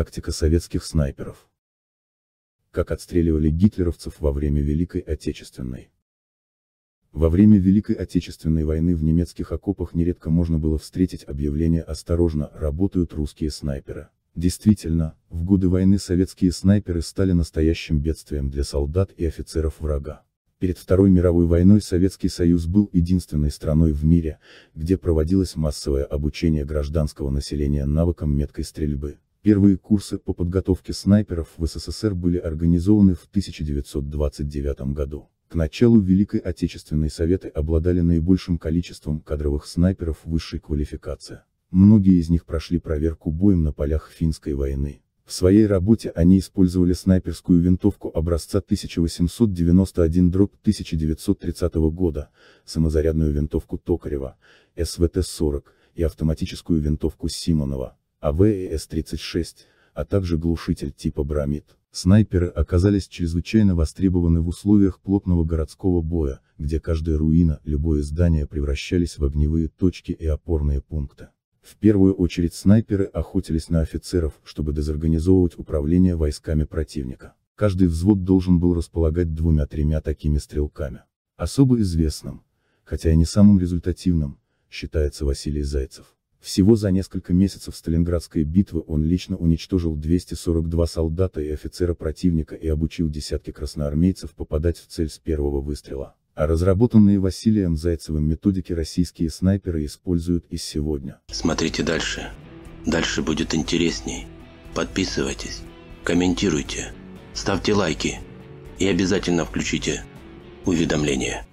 тактика советских снайперов. Как отстреливали гитлеровцев во время Великой Отечественной. Во время Великой Отечественной войны в немецких окопах нередко можно было встретить объявление «Осторожно, работают русские снайперы». Действительно, в годы войны советские снайперы стали настоящим бедствием для солдат и офицеров врага. Перед Второй мировой войной Советский Союз был единственной страной в мире, где проводилось массовое обучение гражданского населения навыкам меткой стрельбы. Первые курсы по подготовке снайперов в СССР были организованы в 1929 году. К началу Великой Отечественной Советы обладали наибольшим количеством кадровых снайперов высшей квалификации. Многие из них прошли проверку боем на полях финской войны. В своей работе они использовали снайперскую винтовку образца 1891-1930 года, самозарядную винтовку Токарева, СВТ-40, и автоматическую винтовку Симонова, АВС-36, а также глушитель типа Брамид. Снайперы оказались чрезвычайно востребованы в условиях плотного городского боя, где каждая руина, любое здание превращались в огневые точки и опорные пункты. В первую очередь снайперы охотились на офицеров, чтобы дезорганизовывать управление войсками противника. Каждый взвод должен был располагать двумя-тремя такими стрелками. Особо известным, хотя и не самым результативным, считается Василий Зайцев. Всего за несколько месяцев Сталинградской битвы он лично уничтожил 242 солдата и офицера противника и обучил десятки красноармейцев попадать в цель с первого выстрела. А разработанные Василием Зайцевым методики российские снайперы используют и сегодня. Смотрите дальше. Дальше будет интересней. Подписывайтесь, комментируйте, ставьте лайки и обязательно включите уведомления.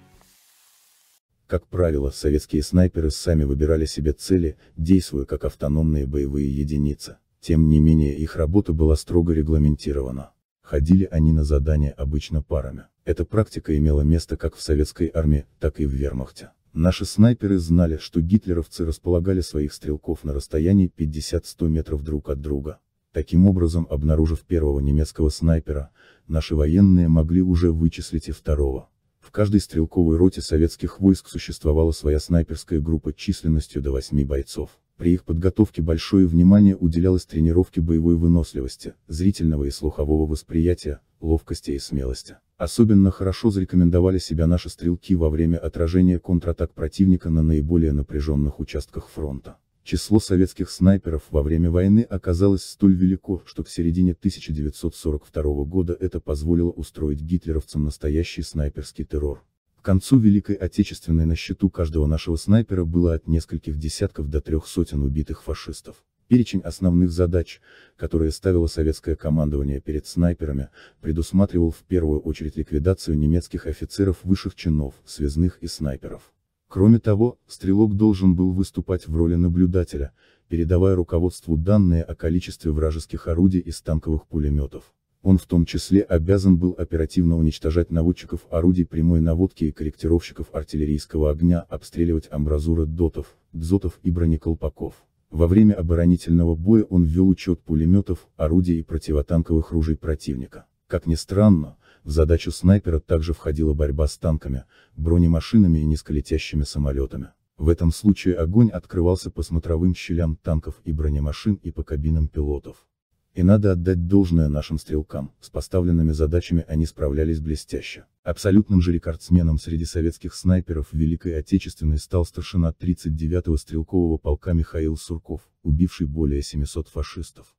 Как правило, советские снайперы сами выбирали себе цели, действуя как автономные боевые единицы. Тем не менее их работа была строго регламентирована. Ходили они на задания обычно парами. Эта практика имела место как в советской армии, так и в вермахте. Наши снайперы знали, что гитлеровцы располагали своих стрелков на расстоянии 50-100 метров друг от друга. Таким образом, обнаружив первого немецкого снайпера, наши военные могли уже вычислить и второго. В каждой стрелковой роте советских войск существовала своя снайперская группа численностью до 8 бойцов. При их подготовке большое внимание уделялось тренировке боевой выносливости, зрительного и слухового восприятия, ловкости и смелости. Особенно хорошо зарекомендовали себя наши стрелки во время отражения контратак противника на наиболее напряженных участках фронта. Число советских снайперов во время войны оказалось столь велико, что к середине 1942 года это позволило устроить гитлеровцам настоящий снайперский террор. К концу Великой Отечественной на счету каждого нашего снайпера было от нескольких десятков до трех сотен убитых фашистов. Перечень основных задач, которые ставило советское командование перед снайперами, предусматривал в первую очередь ликвидацию немецких офицеров высших чинов, связных и снайперов. Кроме того, стрелок должен был выступать в роли наблюдателя, передавая руководству данные о количестве вражеских орудий из танковых пулеметов. Он в том числе обязан был оперативно уничтожать наводчиков орудий прямой наводки и корректировщиков артиллерийского огня, обстреливать амбразуры дотов, дзотов и бронеколпаков. Во время оборонительного боя он ввел учет пулеметов, орудий и противотанковых ружей противника. Как ни странно, в задачу снайпера также входила борьба с танками, бронемашинами и низколетящими самолетами. В этом случае огонь открывался по смотровым щелям танков и бронемашин и по кабинам пилотов. И надо отдать должное нашим стрелкам, с поставленными задачами они справлялись блестяще. Абсолютным же рекордсменом среди советских снайперов Великой Отечественной стал старшина 39-го стрелкового полка Михаил Сурков, убивший более 700 фашистов.